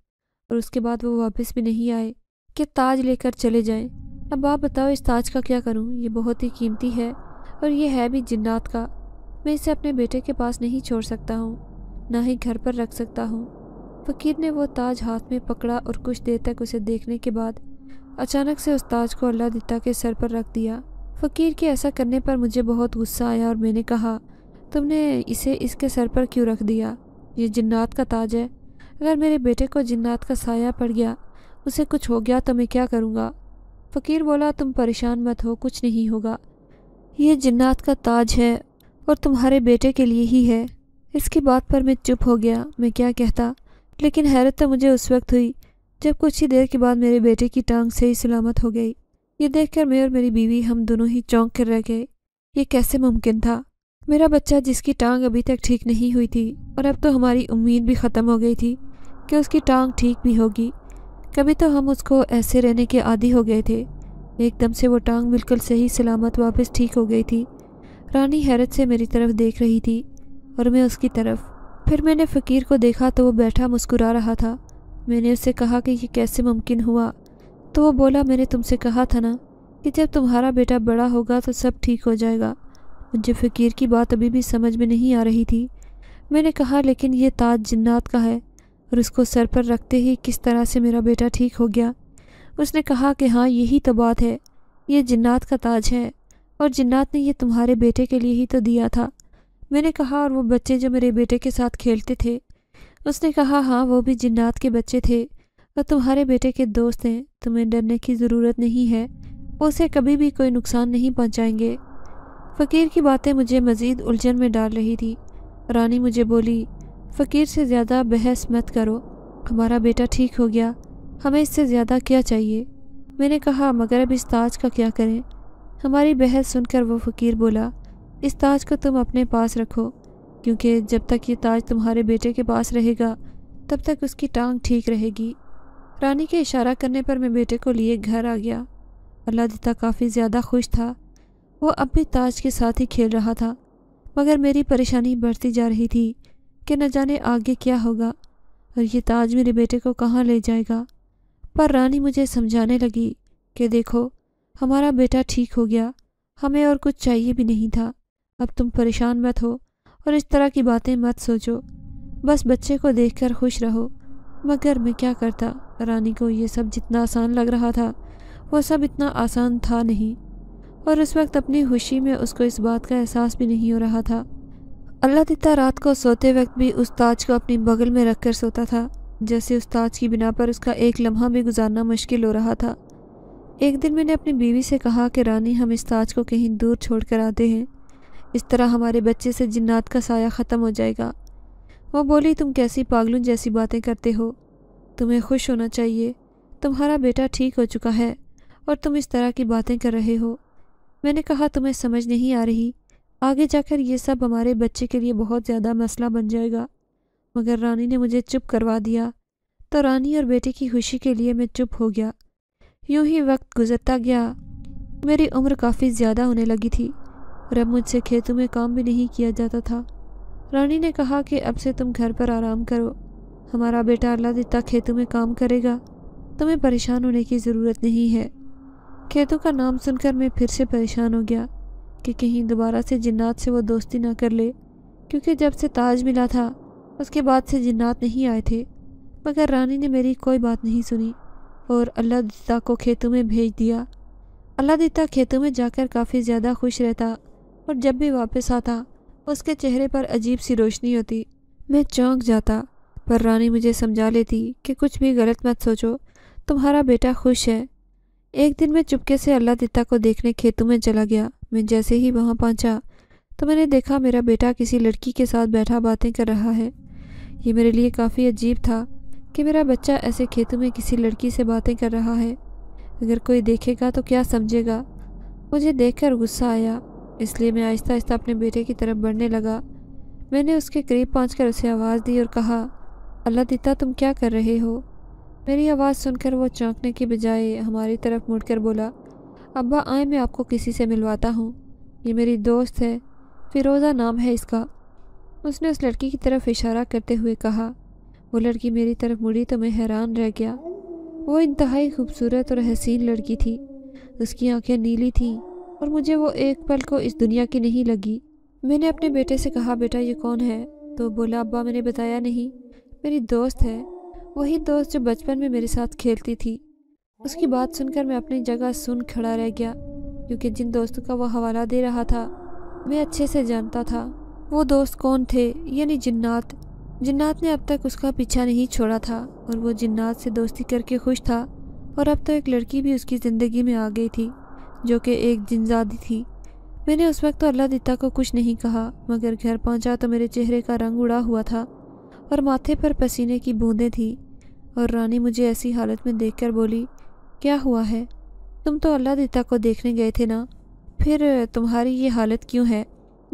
Speaker 1: और उसके बाद वो वापस भी नहीं आए के ताज लेकर चले जाएं। अब आप बताओ इस ताज का क्या करूं? ये बहुत ही कीमती है और ये है भी जिन्नात का मैं इसे अपने बेटे के पास नहीं छोड़ सकता हूँ ना ही घर पर रख सकता हूँ फ़कीर ने वो ताज हाथ में पकड़ा और कुछ देर तक उसे देखने के बाद अचानक से उस ताज को अल्लाह दिता के सर पर रख दिया फ़कीर के ऐसा करने पर मुझे बहुत गुस्सा आया और मैंने कहा तुमने इसे इसके सर पर क्यों रख दिया ये जन्नात का ताज है अगर मेरे बेटे को जन्नात का साया पड़ गया उसे कुछ हो गया तो मैं क्या करूँगा फ़कीर बोला तुम परेशान मत हो कुछ नहीं होगा ये जन्नात का ताज है और तुम्हारे बेटे के लिए ही है इसकी बात पर मैं चुप हो गया मैं क्या कहता लेकिन हैरत तो मुझे उस वक्त हुई जब कुछ ही देर के बाद मेरे बेटे की टांग सही सलामत हो गई ये देखकर मैं और मेरी बीवी हम दोनों ही चौंक कर रह गए ये कैसे मुमकिन था मेरा बच्चा जिसकी टांग अभी तक ठीक नहीं हुई थी और अब तो हमारी उम्मीद भी ख़त्म हो गई थी कि उसकी टांग ठीक भी होगी कभी तो हम उसको ऐसे रहने के आदि हो गए थे एकदम से वो टांग बिल्कुल सही सलामत वापस ठीक हो गई थी रानी हैरत से मेरी तरफ देख रही थी और मैं उसकी तरफ फिर मैंने फ़कीर को देखा तो वो बैठा मुस्कुरा रहा था मैंने उससे कहा कि ये कैसे मुमकिन हुआ तो वो बोला मैंने तुमसे कहा था ना कि जब तुम्हारा बेटा बड़ा होगा तो सब ठीक हो जाएगा मुझे फ़कीर की बात अभी भी समझ में नहीं आ रही थी मैंने कहा लेकिन ये ताज जन्नात का है और उसको सर पर रखते ही किस तरह से मेरा बेटा ठीक हो गया उसने कहा कि हाँ यही तो बात है ये जन्नात का ताज है और जन्नात ने यह तुम्हारे बेटे के लिए ही तो दिया था मैंने कहा और वो बच्चे जो मेरे बेटे के साथ खेलते थे उसने कहा हाँ वो भी जन्नात के बच्चे थे और तुम्हारे बेटे के दोस्त हैं तुम्हें डरने की ज़रूरत नहीं है उसे कभी भी कोई नुकसान नहीं पहुँचाएंगे फ़कीर की बातें मुझे मज़ीद उलझन में डाल रही थी रानी मुझे बोली फ़कीर से ज़्यादा बहस मत करो हमारा बेटा ठीक हो गया हमें इससे ज़्यादा क्या चाहिए मैंने कहा मगर अब इस ताज का क्या करें हमारी बहस सुनकर वो फ़कीर बोला इस ताज को तुम अपने पास रखो क्योंकि जब तक ये ताज तुम्हारे बेटे के पास रहेगा तब तक उसकी टांग ठीक रहेगी रानी के इशारा करने पर मैं बेटे को लिए घर आ गया अल्लाह दिता काफ़ी ज़्यादा खुश था वो अब भी ताज के साथ ही खेल रहा था मगर मेरी परेशानी बढ़ती जा रही थी कि न जाने आगे क्या होगा और ये ताज मेरे बेटे को कहाँ ले जाएगा पर रानी मुझे समझाने लगी कि देखो हमारा बेटा ठीक हो गया हमें और कुछ चाहिए भी नहीं था अब तुम परेशान मत हो और इस तरह की बातें मत सोचो बस बच्चे को देखकर खुश रहो मगर मैं क्या करता रानी को ये सब जितना आसान लग रहा था वो सब इतना आसान था नहीं और उस वक्त अपनी खुशी में उसको इस बात का एहसास भी नहीं हो रहा था अल्लाह तिता रात को सोते वक्त भी उस ताज को अपनी बगल में रख कर सोता था जैसे उस ताज की बिना पर उसका एक लम्हा भी गुजारना मुश्किल हो रहा था एक दिन मैंने अपनी बीवी से कहा कि रानी हम इस ताज को कहीं दूर छोड़ कर आते हैं इस तरह हमारे बच्चे से जिन्नात का साया ख़त्म हो जाएगा वो बोली तुम कैसी पागलों जैसी बातें करते हो तुम्हें खुश होना चाहिए तुम्हारा बेटा ठीक हो चुका है और तुम इस तरह की बातें कर रहे हो मैंने कहा तुम्हें समझ नहीं आ रही आगे जाकर ये सब हमारे बच्चे के लिए बहुत ज़्यादा मसला बन जाएगा मगर रानी ने मुझे चुप करवा दिया तो रानी और बेटे की खुशी के लिए मैं चुप हो गया यूं ही वक्त गुजरता गया मेरी उम्र काफ़ी ज़्यादा होने लगी थी और अब मुझसे खेतों में काम भी नहीं किया जाता था रानी ने कहा कि अब से तुम घर पर आराम करो हमारा बेटा अल्लाह दिता खेतों में काम करेगा तुम्हें परेशान होने की ज़रूरत नहीं है खेतों का नाम सुनकर मैं फिर से परेशान हो गया कि कहीं दोबारा से जिन्नात से वो दोस्ती ना कर ले क्योंकि जब से ताज मिला था उसके बाद से जिन्नात नहीं आए थे मगर रानी ने मेरी कोई बात नहीं सुनी और अल्लाह दत्ता को खेतों में भेज दिया अल्लाह दत्ता खेतों में जाकर काफ़ी ज़्यादा खुश रहता और जब भी वापस आता उसके चेहरे पर अजीब सी रोशनी होती मैं चौंक जाता पर रानी मुझे समझा लेती कि कुछ भी गलत मत सोचो तुम्हारा बेटा खुश है एक दिन मैं चुपके से अल्लाह दत्ता को देखने खेतों में चला गया मैं जैसे ही वहाँ पहुँचा तो मैंने देखा मेरा बेटा किसी लड़की के साथ बैठा बातें कर रहा है ये मेरे लिए काफ़ी अजीब था कि मेरा बच्चा ऐसे खेतों में किसी लड़की से बातें कर रहा है अगर कोई देखेगा तो क्या समझेगा मुझे देखकर गुस्सा आया इसलिए मैं आहिस्ता आहिस्ता अपने बेटे की तरफ बढ़ने लगा मैंने उसके करीब पहुँच उसे आवाज़ दी और कहा अल्लाह दिता तुम क्या कर रहे हो मेरी आवाज़ सुनकर वो चौंकने के बजाय हमारी तरफ मुड़कर बोला अब्बा आए मैं आपको किसी से मिलवाता हूँ ये मेरी दोस्त है फिरोज़ा नाम है इसका उसने उस लड़की की तरफ इशारा करते हुए कहा वो लड़की मेरी तरफ मुड़ी तो मैं हैरान रह गया वो इंतहाई खूबसूरत और हसीन लड़की थी उसकी आंखें नीली थीं और मुझे वो एक पल को इस दुनिया की नहीं लगी मैंने अपने बेटे से कहा बेटा ये कौन है तो बोला अब्बा मैंने बताया नहीं मेरी दोस्त है वही दोस्त जो बचपन में मेरे साथ खेलती थी उसकी बात सुनकर मैं अपनी जगह सुन खड़ा रह गया क्योंकि जिन दोस्तों का वह हवाला दे रहा था मैं अच्छे से जानता था वो दोस्त कौन थे यानी जिन्नात जिन्नात ने अब तक उसका पीछा नहीं छोड़ा था और वो जिन्नात से दोस्ती करके खुश था और अब तो एक लड़की भी उसकी ज़िंदगी में आ गई थी जो कि एक जिनजादी थी मैंने उस वक्त तो अल्लाह दिता को कुछ नहीं कहा मगर घर पहुंचा तो मेरे चेहरे का रंग उड़ा हुआ था और माथे पर पसीने की बूंदें थी और रानी मुझे ऐसी हालत में देखकर बोली क्या हुआ है तुम तो अल्लाह दिता को देखने गए थे ना फिर तुम्हारी ये हालत क्यों है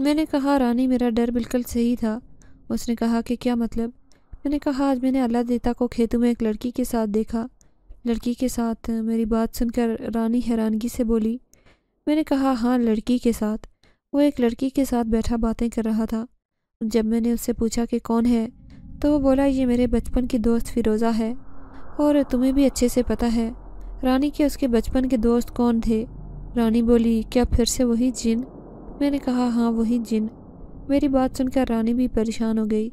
Speaker 1: मैंने कहा रानी मेरा डर बिल्कुल सही था उसने कहा कि क्या मतलब मैंने कहा आज मैंने अल्लाह दिता को खेतों में एक लड़की के साथ देखा लड़की के साथ मेरी बात सुनकर रानी हैरानगी से बोली मैंने कहा हाँ लड़की के साथ वो एक लड़की के साथ बैठा बातें कर रहा था जब मैंने उससे पूछा कि कौन है तो वो बोला ये मेरे बचपन की दोस्त फिरोज़ा है और तुम्हें भी अच्छे से पता है रानी के उसके बचपन के दोस्त कौन थे रानी बोली क्या फिर से वही जिन मैंने कहा हाँ वही जिन मेरी बात सुनकर रानी भी परेशान हो गई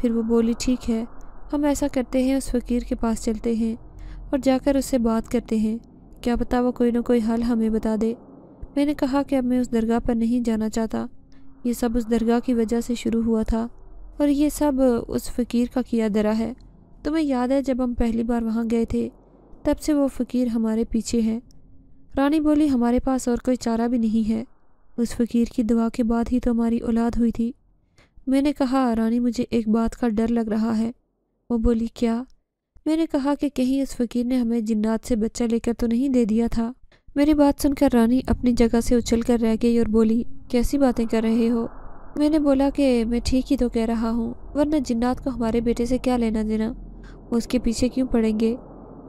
Speaker 1: फिर वो बोली ठीक है हम ऐसा करते हैं उस फ़कीर के पास चलते हैं और जाकर उससे बात करते हैं क्या पता वो कोई ना कोई हल हमें बता दे मैंने कहा कि अब मैं उस दरगाह पर नहीं जाना चाहता ये सब उस दरगाह की वजह से शुरू हुआ था और ये सब उस फ़कीर का किया दरा है तुम्हें याद है जब हम पहली बार वहाँ गए थे तब से वो फ़कीर हमारे पीछे है रानी बोली हमारे पास और कोई चारा भी नहीं है उस फ़कीर की दुआ के बाद ही तो हमारी औलाद हुई थी मैंने कहा रानी मुझे एक बात का डर लग रहा है वो बोली क्या मैंने कहा कि कहीं उस फ़कीर ने हमें जिन्नात से बच्चा लेकर तो नहीं दे दिया था मेरी बात सुनकर रानी अपनी जगह से उछल कर रह गई और बोली कैसी बातें कर रहे हो मैंने बोला कि मैं ठीक ही तो कह रहा हूँ वरना जिन्नात को हमारे बेटे से क्या लेना देना उसके पीछे क्यों पड़ेंगे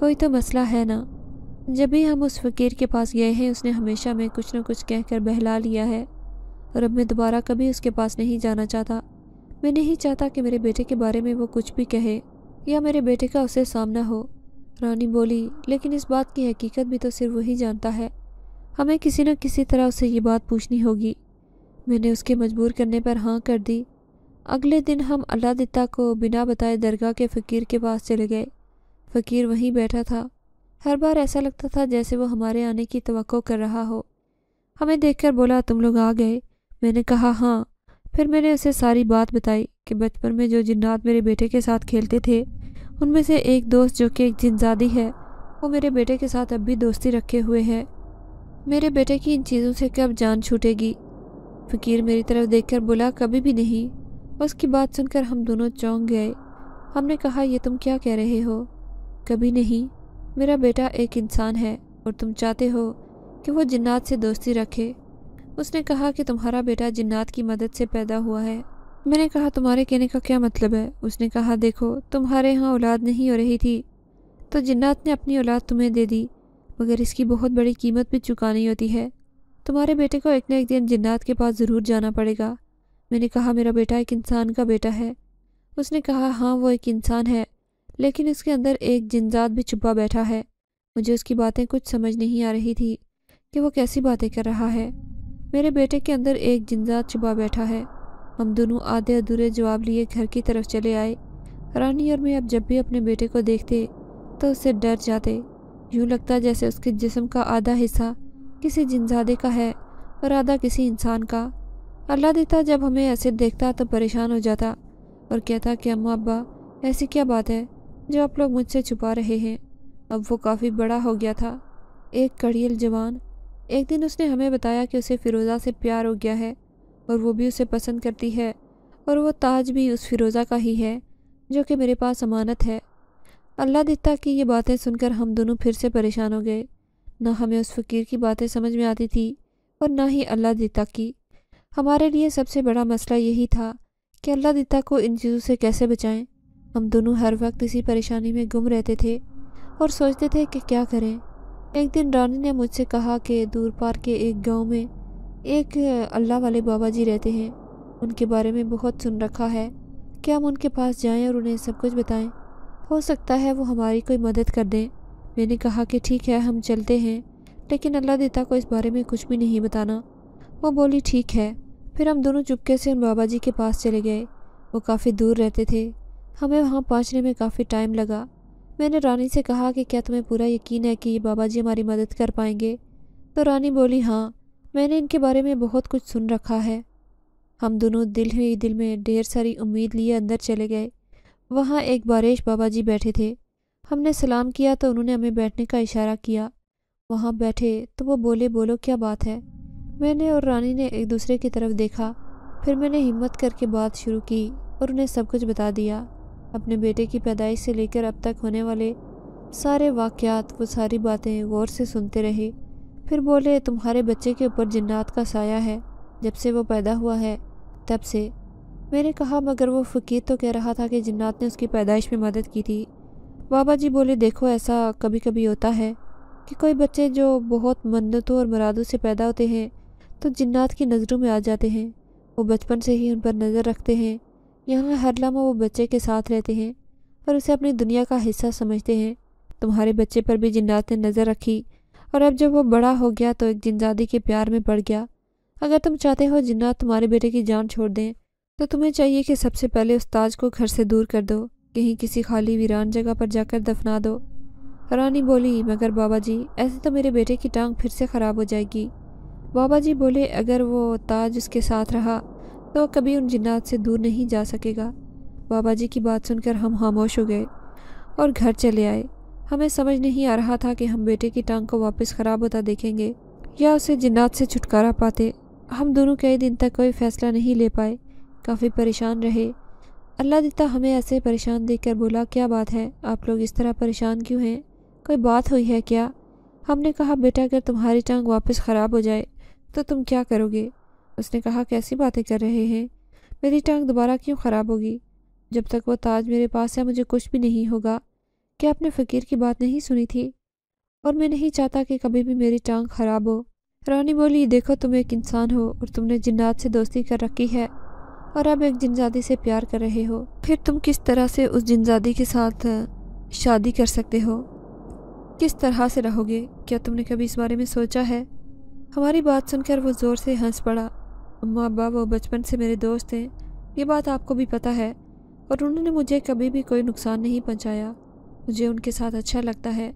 Speaker 1: कोई तो मसला है ना जब भी हम उस फ़कीर के पास गए हैं उसने हमेशा में कुछ ना कुछ कहकर बहला लिया है और अब मैं दोबारा कभी उसके पास नहीं जाना चाहता मैं नहीं चाहता कि मेरे बेटे के बारे में वो कुछ भी कहे या मेरे बेटे का उसे सामना हो रानी बोली लेकिन इस बात की हकीकत भी तो सिर्फ वही जानता है हमें किसी न किसी तरह उसे ये बात पूछनी होगी मैंने उसके मजबूर करने पर हाँ कर दी अगले दिन हम अल्लाह को बिना बताए दरगाह के फ़कीर के पास चले गए फ़कीर वहीं बैठा था हर बार ऐसा लगता था जैसे वो हमारे आने की तो कर रहा हो हमें देखकर बोला तुम लोग आ गए मैंने कहा हाँ फिर मैंने उसे सारी बात बताई कि बचपन में जो जिन्नात मेरे बेटे के साथ खेलते थे उनमें से एक दोस्त जो कि एक जिनजादी है वो मेरे बेटे के साथ अब भी दोस्ती रखे हुए है मेरे बेटे की इन चीज़ों से कब जान छूटेगी फ़कीर मेरी तरफ देखकर बोला कभी भी नहीं उसकी बात सुनकर हम दोनों चौंक गए हमने कहा ये तुम क्या कह रहे हो कभी नहीं मेरा बेटा एक इंसान है और तुम चाहते हो कि वो जिन्नात से दोस्ती रखे उसने कहा कि तुम्हारा बेटा जिन्नात की मदद से पैदा हुआ है मैंने कहा तुम्हारे कहने का क्या मतलब है उसने कहा देखो तुम्हारे यहाँ औलाद नहीं हो रही थी तो जिन्नात ने अपनी औलाद तुम्हें दे दी मगर इसकी बहुत बड़ी कीमत भी चुकानी होती है तुम्हारे बेटे को एक ना एक दिन जिन्नात के पास ज़रूर जाना पड़ेगा मैंने कहा मेरा बेटा एक इंसान का बेटा है उसने कहा हाँ वो एक इंसान है लेकिन उसके अंदर एक जिनजात भी छुपा बैठा है मुझे उसकी बातें कुछ समझ नहीं आ रही थी कि वो कैसी बातें कर रहा है मेरे बेटे के अंदर एक जिनजात छुपा बैठा है हम दोनों आधे अधूरे जवाब लिए घर की तरफ चले आए रानी और मैं अब जब भी अपने बेटे को देखते तो उससे डर जाते यूँ लगता जैसे उसके जिस्म का आधा हिस्सा किसी जिनजादे का है और आधा किसी इंसान का अल्लाह देता जब हमें ऐसे देखता तो परेशान हो जाता और कहता कि अम्मा अब्बा ऐसी क्या बात है जो आप लोग मुझसे छुपा रहे हैं अब वो काफ़ी बड़ा हो गया था एक कड़ियल जवान एक दिन उसने हमें बताया कि उसे फ़िरोज़ा से प्यार हो गया है और वो भी उसे पसंद करती है और वो ताज भी उस फ़िरोज़ा का ही है जो कि मेरे पास अमानत है अल्लाह दिता की ये बातें सुनकर हम दोनों फिर से परेशान हो गए ना हमें उस फ़कीर की बातें समझ में आती थी और ना ही अल्लाह दिता की हमारे लिए सबसे बड़ा मसला यही था कि अल्लाह दिता को इन चीज़ों से कैसे बचाएं हम दोनों हर वक्त इसी परेशानी में गुम रहते थे और सोचते थे कि क्या करें एक दिन रानी ने मुझसे कहा कि दूर पार के एक गांव में एक अल्लाह वाले बाबा जी रहते हैं उनके बारे में बहुत सुन रखा है कि हम उनके पास जाएं और उन्हें सब कुछ बताएं हो सकता है वो हमारी कोई मदद कर दें मैंने कहा कि ठीक है हम चलते हैं लेकिन अल्लाह देता को इस बारे में कुछ भी नहीं बताना वो बोली ठीक है फिर हम दोनों चुपके से उन बाबा जी के पास चले गए वो काफ़ी दूर रहते थे हमें वहाँ पहुँचने में काफ़ी टाइम लगा मैंने रानी से कहा कि क्या तुम्हें पूरा यकीन है कि ये बाबा जी हमारी मदद कर पाएंगे तो रानी बोली हाँ मैंने इनके बारे में बहुत कुछ सुन रखा है हम दोनों दिल ही दिल में ढेर सारी उम्मीद लिए अंदर चले गए वहाँ एक बारिश बाबा जी बैठे थे हमने सलाम किया तो उन्होंने हमें बैठने का इशारा किया वहाँ बैठे तो वो बोले बोलो क्या बात है मैंने और रानी ने एक दूसरे की तरफ देखा फिर मैंने हिम्मत करके बात शुरू की और उन्हें सब कुछ बता दिया अपने बेटे की पैदाइश से लेकर अब तक होने वाले सारे वाक़ात वो सारी बातें गौर से सुनते रहे फिर बोले तुम्हारे बच्चे के ऊपर जन्ात का साया है जब से वो पैदा हुआ है तब से मैंने कहा मगर वो फ़कीर तो कह रहा था कि जन्नात ने उसकी पैदाइश में मदद की थी बाबा जी बोले देखो ऐसा कभी कभी होता है कि कोई बच्चे जो बहुत मन्नतों और मरादों से पैदा होते हैं तो जन्नात की नज़रों में आ जाते हैं वो बचपन से ही उन पर नज़र रखते हैं यहाँ हर लम्हा वो बच्चे के साथ रहते हैं और उसे अपनी दुनिया का हिस्सा समझते हैं तुम्हारे बच्चे पर भी जिन्नात ने नज़र रखी और अब जब वो बड़ा हो गया तो एक जिनजादी के प्यार में पड़ गया अगर तुम चाहते हो जिन्नात तुम्हारे बेटे की जान छोड़ दें तो तुम्हें चाहिए कि सबसे पहले उस ताज को घर से दूर कर दो कहीं किसी खाली वीरान जगह पर जाकर दफना दो रानी बोली मगर बाबा जी ऐसे तो मेरे बेटे की टांग फिर से ख़राब हो जाएगी बाबा जी बोले अगर वो ताज उसके साथ रहा तो वह कभी उन जिन्नात से दूर नहीं जा सकेगा बाबा जी की बात सुनकर हम खामोश हो गए और घर चले आए हमें समझ नहीं आ रहा था कि हम बेटे की टांग को वापस ख़राब होता देखेंगे या उसे जिन्नात से छुटकारा पाते हम दोनों कई दिन तक कोई फ़ैसला नहीं ले पाए काफ़ी परेशान रहे अल्लाह दिता हमें ऐसे परेशान देखकर बोला क्या बात है आप लोग इस तरह परेशान क्यों हैं कोई बात हुई है क्या हमने कहा बेटा अगर तुम्हारी टांग वापस ख़राब हो जाए तो तुम क्या करोगे उसने कहा कैसी बातें कर रहे हैं मेरी टांग दोबारा क्यों ख़राब होगी जब तक वह ताज मेरे पास है मुझे कुछ भी नहीं होगा क्या आपने फ़कीर की बात नहीं सुनी थी और मैं नहीं चाहता कि कभी भी मेरी टांग ख़राब हो रानी बोली देखो तुम एक इंसान हो और तुमने जिन्नात से दोस्ती कर रखी है और अब एक जिनजादी से प्यार कर रहे हो फिर तुम किस तरह से उस जिनजादी के साथ शादी कर सकते हो किस तरह से रहोगे क्या तुमने कभी इस बारे में सोचा है हमारी बात सुनकर वो ज़ोर से हंस पड़ा अम्मा अब्बा वो बचपन से मेरे दोस्त हैं ये बात आपको भी पता है और उन्होंने मुझे कभी भी कोई नुकसान नहीं पहुँचाया मुझे उनके साथ अच्छा लगता है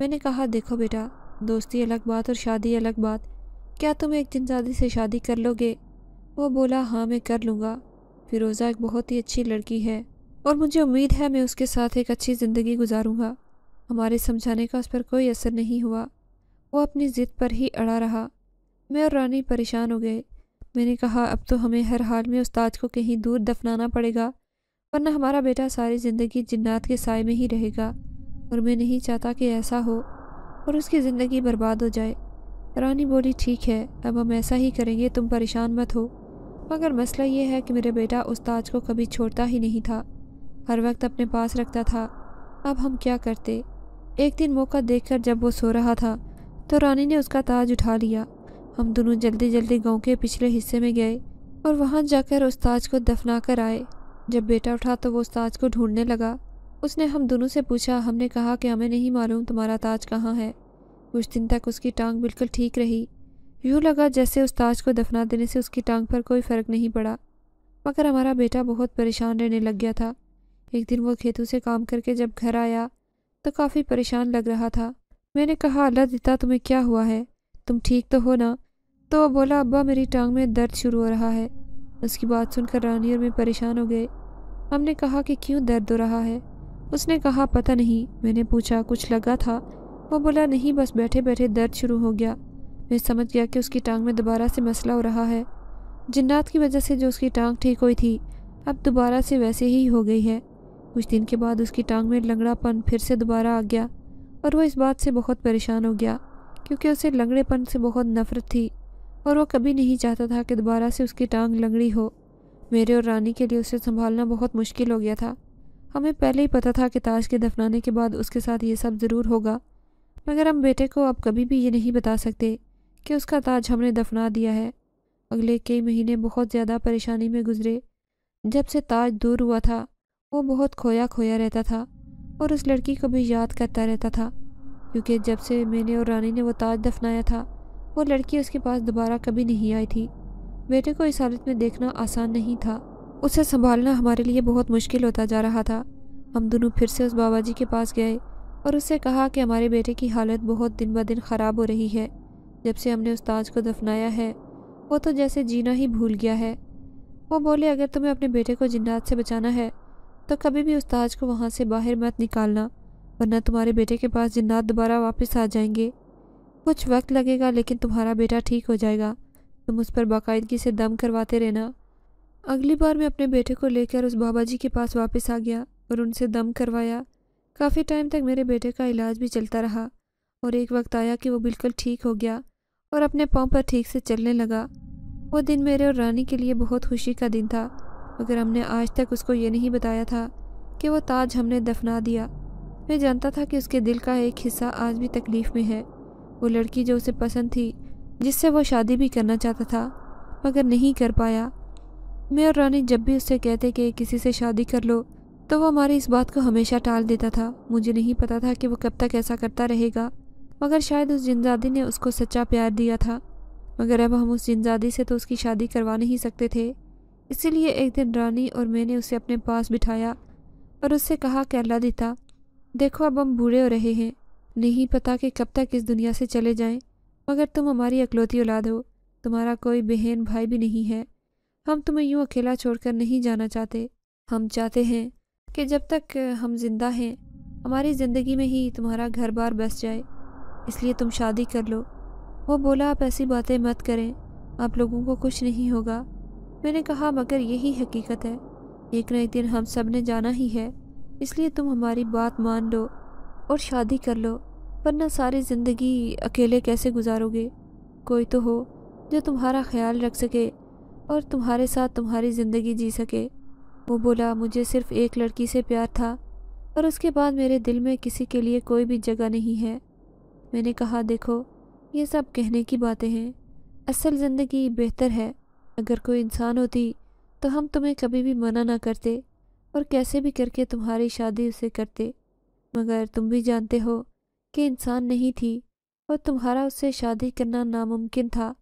Speaker 1: मैंने कहा देखो बेटा दोस्ती अलग बात और शादी अलग बात क्या तुम एक दिन दादी से शादी कर लोगे वो बोला हाँ मैं कर लूँगा फिरोज़ा एक बहुत ही अच्छी लड़की है और मुझे उम्मीद है मैं उसके साथ एक अच्छी ज़िंदगी गुजारूँगा हमारे समझाने का उस पर कोई असर नहीं हुआ वो अपनी ज़िद पर ही अड़ा रहा मैं और रानी परेशान हो गए मैंने कहा अब तो हमें हर हाल में उस्ताद को कहीं दूर दफनाना पड़ेगा वरना हमारा बेटा सारी ज़िंदगी जन्नात के साय में ही रहेगा और मैं नहीं चाहता कि ऐसा हो और उसकी ज़िंदगी बर्बाद हो जाए रानी बोली ठीक है अब हम ऐसा ही करेंगे तुम परेशान मत हो मगर मसला यह है कि मेरा बेटा उस्ताद को कभी छोड़ता ही नहीं था हर वक्त अपने पास रखता था अब हम क्या करते एक दिन मौका देखकर जब वो सो रहा था तो रानी ने उसका ताज उठा लिया हम दोनों जल्दी जल्दी गांव के पिछले हिस्से में गए और वहां जाकर उस्ताद को दफना कर आए जब बेटा उठा तो वो उस्ताद को ढूंढने लगा उसने हम दोनों से पूछा हमने कहा कि हमें नहीं मालूम तुम्हारा ताज कहाँ है कुछ दिन तक उसकी टांग बिल्कुल ठीक रही यूँ लगा जैसे उस ताज को दफना देने से उसकी टांग पर कोई फ़र्क नहीं पड़ा मगर हमारा बेटा बहुत परेशान रहने लग गया था एक दिन वो खेतों से काम करके जब घर आया तो काफ़ी परेशान लग रहा था मैंने कहा अल्लाह दिता तुम्हें क्या हुआ है तुम ठीक तो हो ना तो वह बोला अब्बा मेरी टांग में दर्द शुरू हो रहा है उसकी बात सुनकर रानी और मैं परेशान हो गए हमने कहा कि क्यों दर्द हो रहा है उसने कहा पता नहीं मैंने पूछा कुछ लगा था वो बोला नहीं बस बैठे बैठे दर्द शुरू हो गया मैं समझ गया कि उसकी टांग में दोबारा से मसला हो रहा है जिन्नात की वजह से जो उसकी टांग ठीक हुई थी अब दोबारा से वैसे ही हो गई है कुछ दिन के बाद उसकी टांग में लंगड़ापन फिर से दोबारा आ गया और वह इस बात से बहुत परेशान हो गया क्योंकि उसे लंगड़ेपन से बहुत नफरत थी और वह कभी नहीं चाहता था कि दोबारा से उसकी टांग लंगड़ी हो मेरे और रानी के लिए उसे संभालना बहुत मुश्किल हो गया था हमें पहले ही पता था कि ताज के दफनाने के बाद उसके साथ ये सब ज़रूर होगा मगर हम बेटे को अब कभी भी ये नहीं बता सकते कि उसका ताज हमने दफना दिया है अगले कई महीने बहुत ज़्यादा परेशानी में गुजरे जब से ताज दूर हुआ था वो बहुत खोया खोया रहता था और उस लड़की को भी याद करता रहता था क्योंकि जब से मैंने और रानी ने वो ताज दफनाया था वो लड़की उसके पास दोबारा कभी नहीं आई थी बेटे को इस हालत में देखना आसान नहीं था उसे संभालना हमारे लिए बहुत मुश्किल होता जा रहा था हम दोनों फिर से उस बाबा जी के पास गए और उससे कहा कि हमारे बेटे की हालत बहुत दिन ब दिन ख़राब हो रही है जब से हमने ताज को दफनाया है वो तो जैसे जीना ही भूल गया है वो बोले अगर तुम्हें अपने बेटे को जिन्नात से बचाना है तो कभी भी ताज को वहाँ से बाहर मत निकालना वरना तुम्हारे बेटे के पास जिन्नात दोबारा वापस आ जाएंगे कुछ वक्त लगेगा लेकिन तुम्हारा बेटा ठीक हो जाएगा तुम उस पर बाकायदगी से दम करवाते रहना अगली बार मैं अपने बेटे को लेकर उस बाबा जी के पास वापस आ गया और उनसे दम करवाया काफ़ी टाइम तक मेरे बेटे का इलाज भी चलता रहा और एक वक्त आया कि वो बिल्कुल ठीक हो गया और अपने पाँव पर ठीक से चलने लगा वो दिन मेरे और रानी के लिए बहुत खुशी का दिन था मगर हमने आज तक उसको ये नहीं बताया था कि वो ताज हमने दफना दिया मैं जानता था कि उसके दिल का एक हिस्सा आज भी तकलीफ़ में है वो लड़की जो उसे पसंद थी जिससे वो शादी भी करना चाहता था मगर नहीं कर पाया मैं और रानी जब भी उससे कहते कि किसी से शादी कर लो तो वो हमारी इस बात को हमेशा टाल देता था मुझे नहीं पता था कि वो कब तक ऐसा करता रहेगा मगर शायद उस जिनजादी ने उसको सच्चा प्यार दिया था मगर अब हम उस जिनजादी से तो उसकी शादी करवा नहीं सकते थे इसीलिए एक दिन रानी और मैंने उसे अपने पास बिठाया और उससे कहा कहला दिता देखो अब हम बूढ़े हो रहे हैं नहीं पता कि कब तक इस दुनिया से चले जाएं मगर तुम हमारी अकलौती औलाद हो तुम्हारा कोई बहन भाई भी नहीं है हम तुम्हें यूं अकेला छोड़कर नहीं जाना चाहते हम चाहते हैं कि जब तक हम जिंदा हैं हमारी ज़िंदगी में ही तुम्हारा घर बार बस जाए इसलिए तुम शादी कर लो वो बोला आप ऐसी बातें मत करें आप लोगों को कुछ नहीं होगा मैंने कहा मगर यही हकीकत है एक न एक दिन हम सब ने जाना ही है इसलिए तुम हमारी बात मान लो और शादी कर लो वरना सारी ज़िंदगी अकेले कैसे गुजारोगे कोई तो हो जो तुम्हारा ख्याल रख सके और तुम्हारे साथ तुम्हारी ज़िंदगी जी सके वो बोला मुझे सिर्फ़ एक लड़की से प्यार था और उसके बाद मेरे दिल में किसी के लिए कोई भी जगह नहीं है मैंने कहा देखो ये सब कहने की बातें हैं असल ज़िंदगी बेहतर है अगर कोई इंसान होती तो हम तुम्हें कभी भी मना ना करते और कैसे भी करके तुम्हारी शादी उसे करते मगर तुम भी जानते हो कि इंसान नहीं थी और तुम्हारा उससे शादी करना नामुमकिन था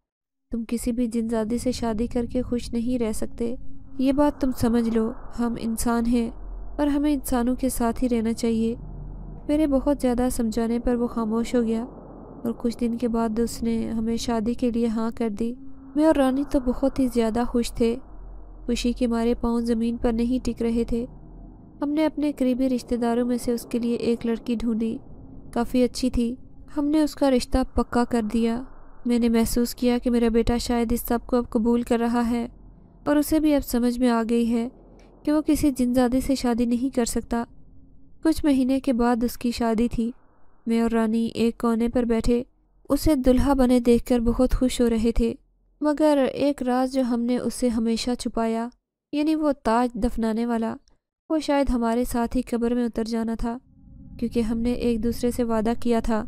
Speaker 1: तुम किसी भी जिनजादी से शादी करके खुश नहीं रह सकते ये बात तुम समझ लो हम इंसान हैं और हमें इंसानों के साथ ही रहना चाहिए मेरे बहुत ज़्यादा समझाने पर वो खामोश हो गया और कुछ दिन के बाद उसने हमें शादी के लिए हाँ कर दी मैं और रानी तो बहुत ही ज़्यादा खुश थे खुशी के मारे पाँव ज़मीन पर नहीं टिक रहे थे हमने अपने करीबी रिश्तेदारों में से उसके लिए एक लड़की ढूंढी काफ़ी अच्छी थी हमने उसका रिश्ता पक्का कर दिया मैंने महसूस किया कि मेरा बेटा शायद इस सब को अब कबूल कर रहा है और उसे भी अब समझ में आ गई है कि वो किसी जिनजादे से शादी नहीं कर सकता कुछ महीने के बाद उसकी शादी थी मैं और रानी एक कोने पर बैठे उसे दुल्हा बने देखकर बहुत खुश हो रहे थे मगर एक राज जो हमने उससे हमेशा छुपाया यानी वो ताज दफनाने वाला वो शायद हमारे साथ ही कब्र में उतर जाना था क्योंकि हमने एक दूसरे से वादा किया था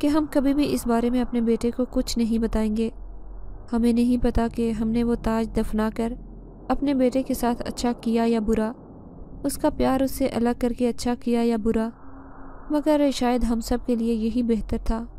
Speaker 1: कि हम कभी भी इस बारे में अपने बेटे को कुछ नहीं बताएंगे हमें नहीं पता कि हमने वो ताज दफना कर अपने बेटे के साथ अच्छा किया या बुरा उसका प्यार उससे अलग करके अच्छा किया या बुरा मगर शायद हम सब के लिए यही बेहतर था